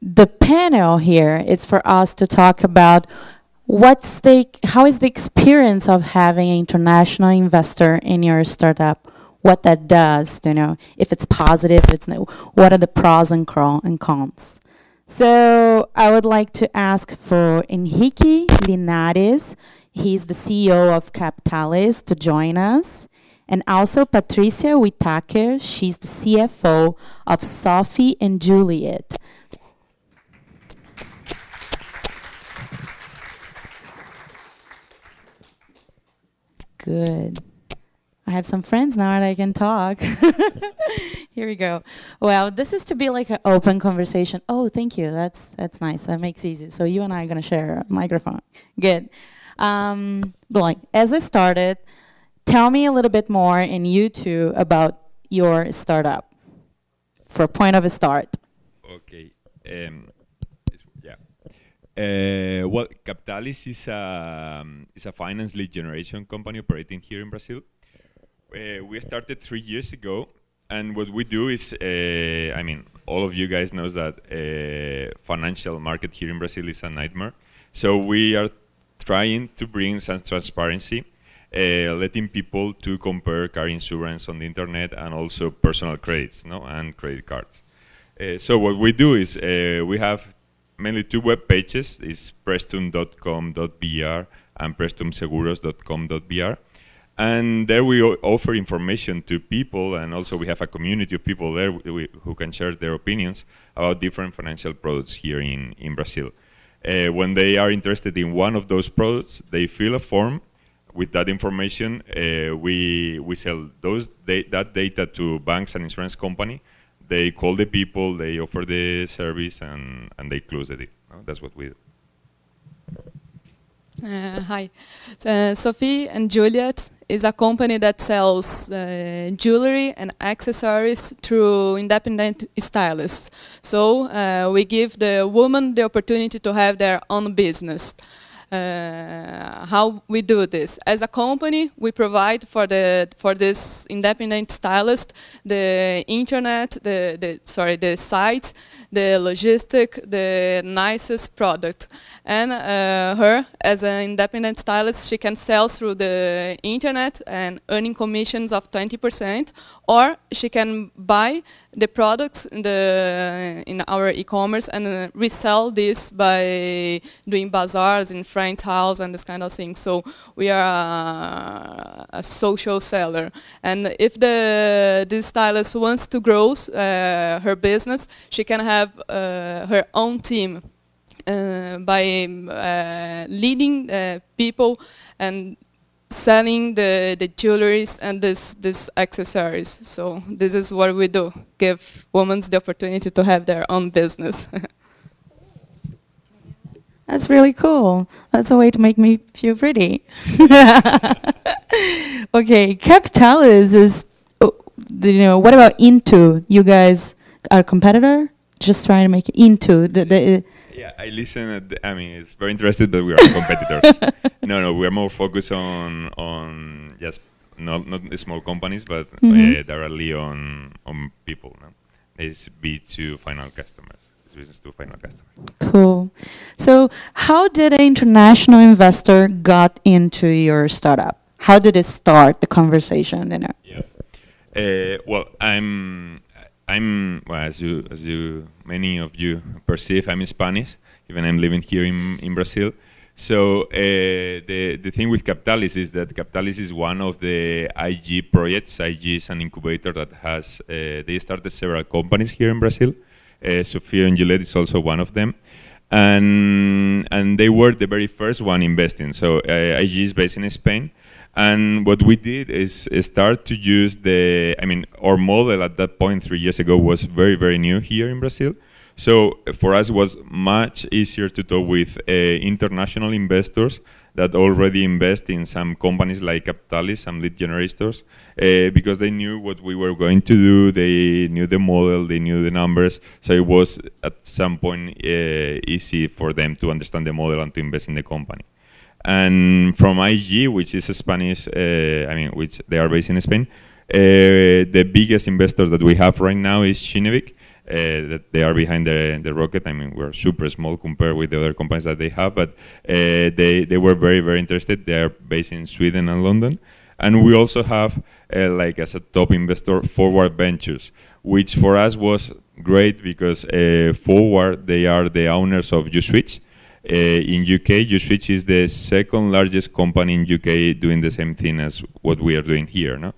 The panel here is for us to talk about what's the how is the experience of having an international investor in your startup what that does you know if it's positive if it's what are the pros and, and cons so i would like to ask for enrique linares he's the ceo of capitalis to join us and also patricia Witaker, she's the cfo of sophie and juliet good. I have some friends now that I can talk. Here we go. Well, this is to be like an open conversation. Oh, thank you. That's that's nice. That makes easy. So you and I are gonna share a microphone. Good. Um, blank. As I started, tell me a little bit more, and you two about your startup for point of a start. Okay. Um, uh, well, Capitalis is a, um, is a finance lead generation company operating here in Brazil. Uh, we started three years ago, and what we do is, uh, I mean, all of you guys knows that financial market here in Brazil is a nightmare. So we are trying to bring some transparency, letting people to compare car insurance on the internet and also personal credits, no, and credit cards. so what we do is we have mainly two web pages is prestum.com.br and prestumseguros.com.br and there we offer information to people and also we have a community of people there who can share their opinions about different financial products here in, in Brazil. Uh, when they are interested in one of those products, they fill a form. With that information, uh, we, we sell those that data to banks and insurance company, they call the people, they offer the service, and, and they close the deal. No? That's what we do. Uh, hi. Uh, Sophie and Juliet is a company that sells uh, jewelry and accessories through independent stylists. So uh, we give the woman the opportunity to have their own business uh, how we do this. As a company, we provide for the for this independent stylist the internet, the, the sorry, the site, the logistic, the nicest product and uh, her as an independent stylist she can sell through the internet and earning commissions of 20% or she can buy the products in, the, in our e-commerce and uh, resell this by doing bazaars in friends house and this kind of thing so we are a, a social seller and if the this stylist wants to grow uh, her business she can have uh, her own team uh, by uh, leading uh, people and selling the the jewelries and this this accessories. So this is what we do: give women the opportunity to have their own business. That's really cool. That's a way to make me feel pretty. okay, Capitalis is. Oh, do you know what about Into? You guys are competitor. Just trying to make Into the, the yeah, I listen. The, I mean, it's very interesting that we are competitors. no, no, we are more focused on on just not not small companies, but mm -hmm. uh, directly on on people. No? It's B to final customers. business to final customers. Cool. So, how did an international investor got into your startup? How did it start the conversation? You know? Yeah. Uh, well, I'm I'm, well, as you, as you, many of you perceive, I'm Spanish, even I'm living here in, in Brazil. So uh, the, the thing with Capitalis is that Capitalis is one of the IG projects. IG is an incubator that has, uh, they started several companies here in Brazil. Uh, Sofia and Gillette is also one of them. And, and they were the very first one investing. So uh, IG is based in Spain. And what we did is start to use the, I mean, our model at that point three years ago was very, very new here in Brazil. So for us, it was much easier to talk with uh, international investors that already invest in some companies like Capitalis, some lead generators, uh, because they knew what we were going to do, they knew the model, they knew the numbers. So it was at some point uh, easy for them to understand the model and to invest in the company and from IG, which is Spanish, uh, I mean, which they are based in Spain, uh, the biggest investor that we have right now is Kinevic. Uh, that they are behind the, the rocket. I mean, we're super small compared with the other companies that they have, but uh, they, they were very, very interested. They are based in Sweden and London. And we also have, uh, like as a top investor, Forward Ventures, which for us was great because uh, Forward, they are the owners of USwitch, uh, in UK, Uswitch is the second largest company in UK doing the same thing as what we are doing here. No?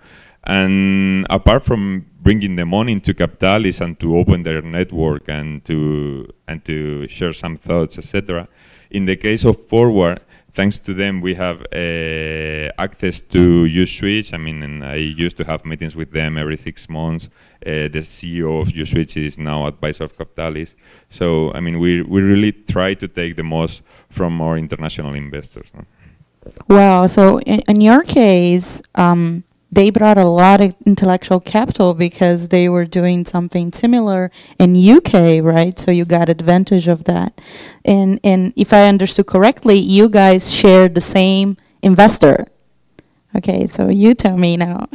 And apart from bringing the money into capitalists and to open their network and to and to share some thoughts, etc., in the case of Forward, thanks to them, we have uh, access to USwitch. I mean, I used to have meetings with them every six months. Uh, the CEO of USwitch is now advisor of Captalis. So, I mean, we, we really try to take the most from our international investors. Well, Wow. So, in, in your case, um, they brought a lot of intellectual capital because they were doing something similar in UK, right? So you got advantage of that. And and if I understood correctly, you guys shared the same investor. Okay, so you tell me now.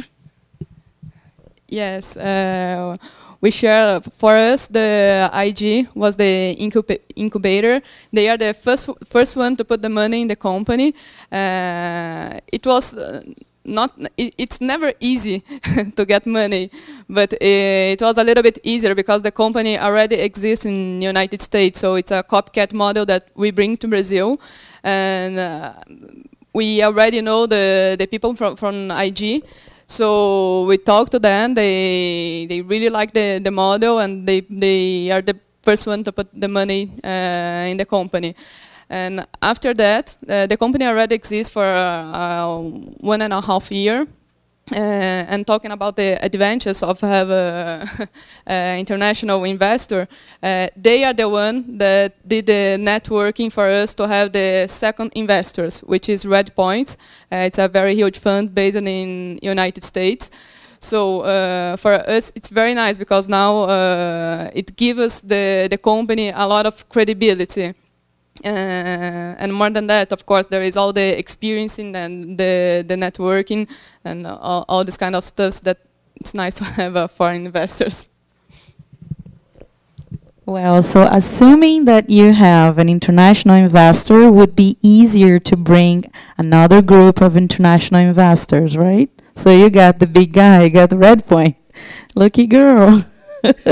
Yes, uh, we share for us the IG was the incub incubator. They are the first first one to put the money in the company. Uh, it was. Uh, not it, it's never easy to get money, but uh, it was a little bit easier because the company already exists in the United States, so it's a copycat model that we bring to Brazil, and uh, we already know the the people from from IG. So we talked to them. They they really like the the model, and they they are the first one to put the money uh, in the company. And after that, uh, the company already exists for uh, uh, one and a half year. Uh, and talking about the adventures of have uh, an uh, international investor, they are the one that did the networking for us to have the second investors, which is Red it's a very huge fund based in United States. So uh, for us, it's very nice because now uh, it gives us the, the company a lot of credibility. Uh, and more than that, of course, there is all the experiencing and the, the networking and all, all this kind of stuff that it's nice to have uh, for investors. Well, so assuming that you have an international investor, would be easier to bring another group of international investors, right? So you got the big guy, you got the red point. Lucky girl.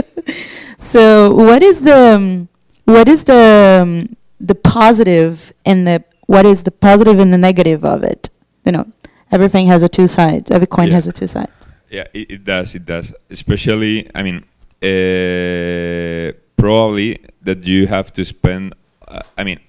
so what is the, um, what is the, um, the positive and the what is the positive and the negative of it. You know, everything has a two sides. Every coin yeah. has a two sides. Yeah, it, it, does. It does. Especially, I mean, uh, probably that you have to spend. Uh, I mean,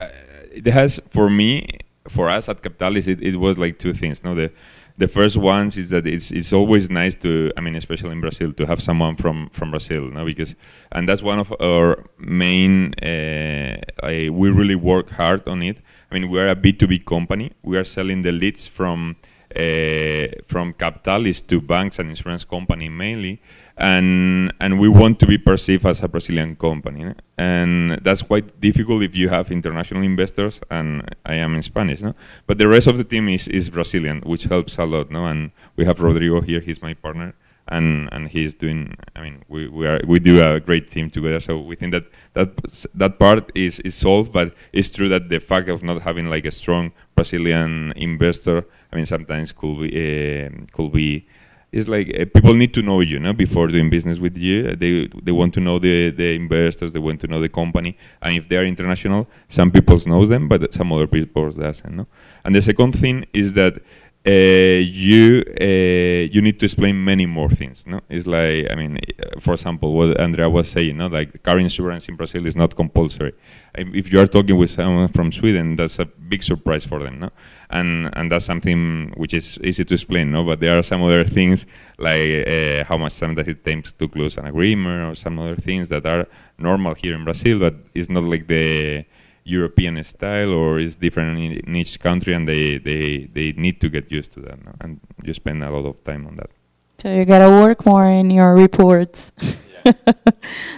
uh, it has for me, for us at Capitalis, it, it was like two things. No, the the first ones is that it's it's always nice to I mean especially in Brazil to have someone from from Brazil no because and that's one of our main uh, I, we really work hard on it I mean we are a B2B company we are selling the leads from uh, from capitalists to banks and insurance company mainly, and and we want to be perceived as a Brazilian company, and that's quite difficult if you have international investors. And I am in Spanish, no? but the rest of the team is is Brazilian, which helps a lot, no? And we have Rodrigo here; he's my partner, and and he's doing. I mean, we we are we do a great team together. So we think that that that part is is solved. But it's true that the fact of not having like a strong Brazilian investor I mean, sometimes could be um, could be it's like uh, people need to know you, know, before doing business with you. Uh, they they want to know the the investors, they want to know the company, and if they are international, some people know them, but some other people doesn't. No? And the second thing is that uh, you uh, you need to explain many more things. No, it's like I mean, uh, for example, what Andrea was saying, no, like car insurance in Brazil is not compulsory. If you are talking with someone from Sweden, that's a big surprise for them, no, and and that's something which is easy to explain, no. But there are some other things like uh, how much time does it take to close an agreement, or some other things that are normal here in Brazil, but it's not like the European style or is different in, each country and they, they, they need to get used to that no? and you spend a lot of time on that. So you gotta work more in your reports.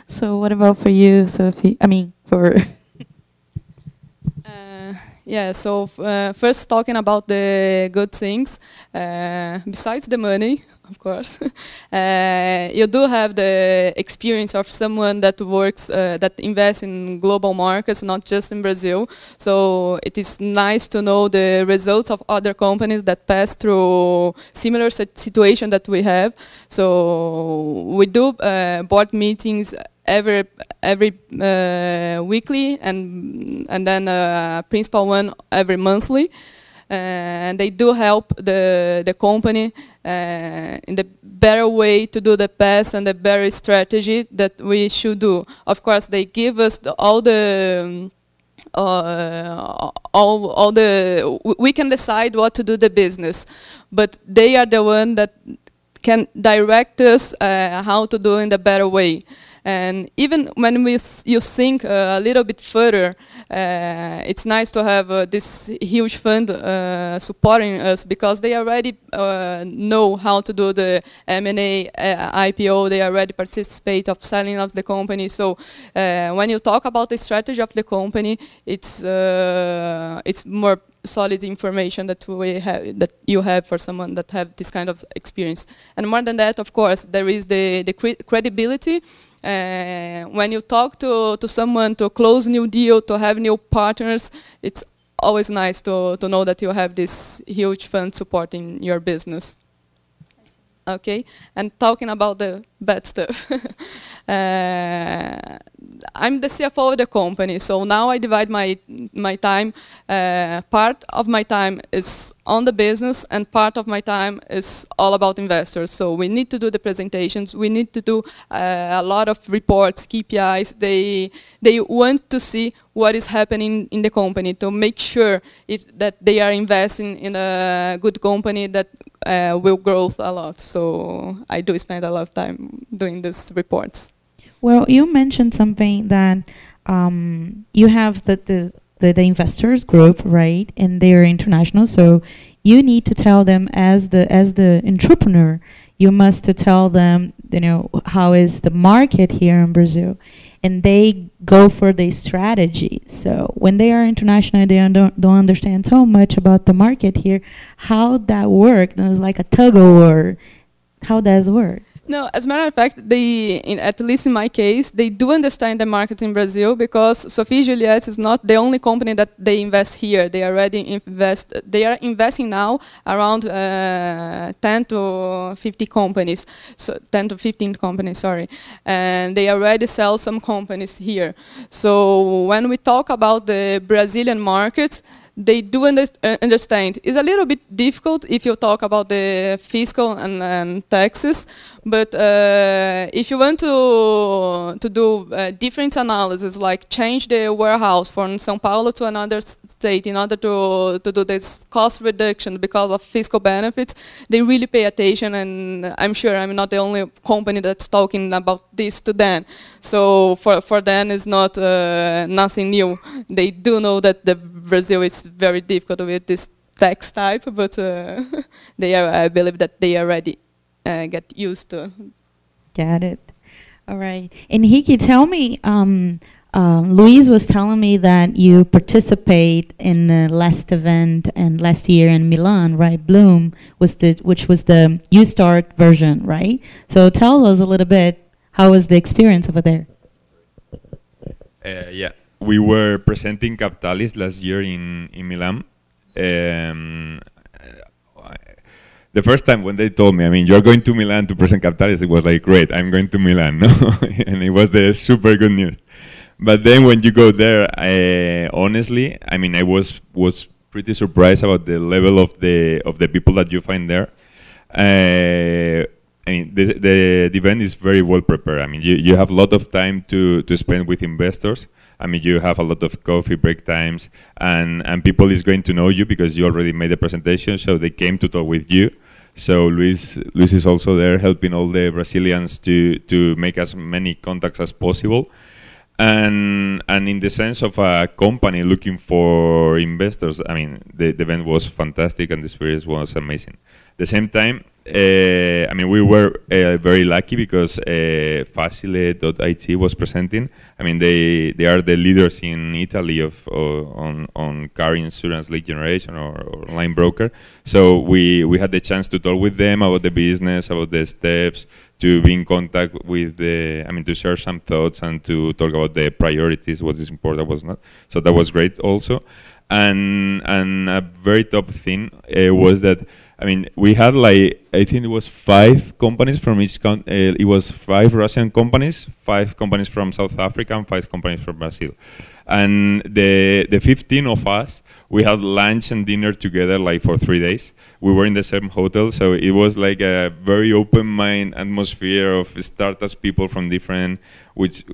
so what about for you, Sophie? I mean, for... Uh, yeah, so uh, first talking about the good things, uh, besides the money, of course. uh, you do have the experience of someone that works, uh, that invests in global markets, not just in Brazil. So it is nice to know the results of other companies that pass through similar situation that we have. So we do uh, board meetings every every uh, weekly and and then a uh, principal one every monthly and they do help the, the company uh, in the better way to do the pass and the better strategy that we should do. Of course, they give us the, all the um, uh, all, all the we can decide what to do the business, but they are the one that can direct us uh, how to do in the better way. And even when we you think uh, a little bit further, uh, it's nice to have uh, this huge fund supporting us because they already know how to do the M&A IPO. They already participate of selling of the company. So when you talk about the strategy of the company, it's it's more solid information that we have that you have for someone that have this kind of experience and more than that of course there is the the cre credibility Eh, when you talk to, to someone to close new deal, to have new partners, it's always nice to, to know that you have this huge fund supporting your business. Okay, and talking about the bad stuff. uh, I'm the CFO of the company, so now I divide my my time. Uh, part of my time is on the business, and part of my time is all about investors. So we need to do the presentations. We need to do uh, a lot of reports, KPIs. They they want to see what is happening in the company to make sure if that they are investing in a good company that uh, will grow a lot. So I do spend a lot of time doing these reports. Well, you mentioned something that um, you have the, the, the, the, investors group, right? And they're international, so you need to tell them as the as the entrepreneur, you must to tell them, you know, how is the market here in Brazil, and they go for the strategy. So when they are international, they don't don't understand so much about the market here, how that worked. And it's like a tug of war. How does it work? No, as a matter of fact, they, in, at least in my case, they do understand the market in Brazil because Sophie Juliet is not the only company that they invest here. They already invest. They are investing now around uh, 10 to 50 companies, so 10 to 15 companies, sorry, and they already sell some companies here. So when we talk about the Brazilian market they do uh, understand. It's a little bit difficult if you talk about the fiscal and, and taxes, but uh, if you want to to do uh, different analysis, like change the warehouse from São Paulo to another state in order to to do this cost reduction because of fiscal benefits, they really pay attention, and I'm sure I'm not the only company that's talking about this to them. So for, for them, it's not uh, nothing new. They do know that the Brazil is very difficult with this tax type, but uh, they are, I believe that they already uh, get used to. Got it. All right. Enrique, tell me, um, uh, Luis was telling me that you participate in the last event and last year in Milan, right? Bloom was the which was the U Start version, right? So tell us a little bit how was the experience over there? Uh, yeah, we were presenting Capitalis last year in in Milan. Um, the first time when they told me, I mean, you're going to Milan to present Capitalis, it was like, great, I'm going to Milan, and it was the super good news. But then when you go there, I, honestly, I mean, I was was pretty surprised about the level of the of the people that you find there. Uh, I mean, the, the, the, event is very well prepared. I mean, you, you have a lot of time to, to spend with investors. I mean, you have a lot of coffee break times, and, and people is going to know you because you already made a presentation, so they came to talk with you. So Luis, Luis is also there helping all the Brazilians to, to make as many contacts as possible. And, and in the sense of a company looking for investors, I mean, the, the event was fantastic and the experience was amazing. At the same time, uh, I mean, we were uh, very lucky because uh, Facile.it was presenting. I mean, they they are the leaders in Italy of, on on car insurance lead generation or, or, online broker. So we we had the chance to talk with them about the business, about the steps, to be in contact with the. I mean, to share some thoughts and to talk about the priorities, what is important, what's not. So that was great also, and and a very top thing was that. I mean, we had like I think it was five companies from each. Con- uh, eh, it was five Russian companies, five companies from South Africa, and five companies from Brazil. And the the 15 of us, we had lunch and dinner together like for three days. We were in the same hotel, so it was like a very open mind atmosphere of startups people from different, which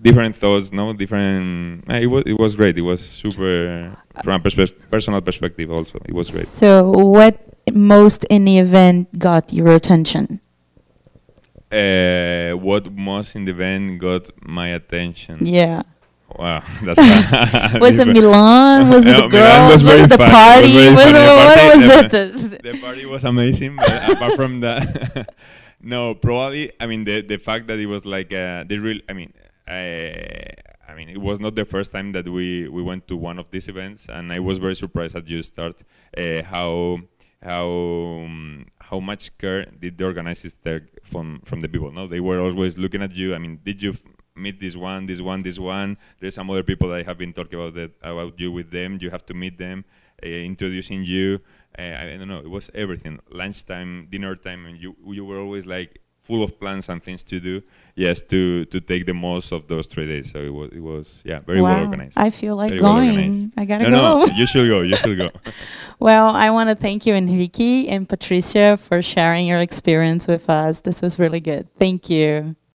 different thoughts, no different. Uh, it was it was great. It was super from a personal perspective also. It was great. So what most in the event got your attention? Uh, what most in the event got my attention? Yeah. Wow, that's was it Milan? Was it the girl? Was, was, it the party? Was, was, it, the what was it? The party was amazing, but apart from that, no. Probably, I mean, the the fact that it was like uh, the real. I mean, I, I mean, it was not the first time that we we went to one of these events, and I was very surprised at you start uh, how how um, how much care did the organizers take from from the people? No, they were always looking at you. I mean, did you meet this one, this one, this one? There's some other people I have been talking about that about you with them. You have to meet them, uh, introducing you. Uh, I don't know. It was everything. Lunchtime, dinner time, and you you were always like full of plans and things to do. Yes, to to take the most of those three days. So it was it was yeah very wow. well organized. I feel like very going. Well I gotta no, go. No, you should go. You should go. well, I want to thank you, Enrique and Patricia, for sharing your experience with us. This was really good. Thank you.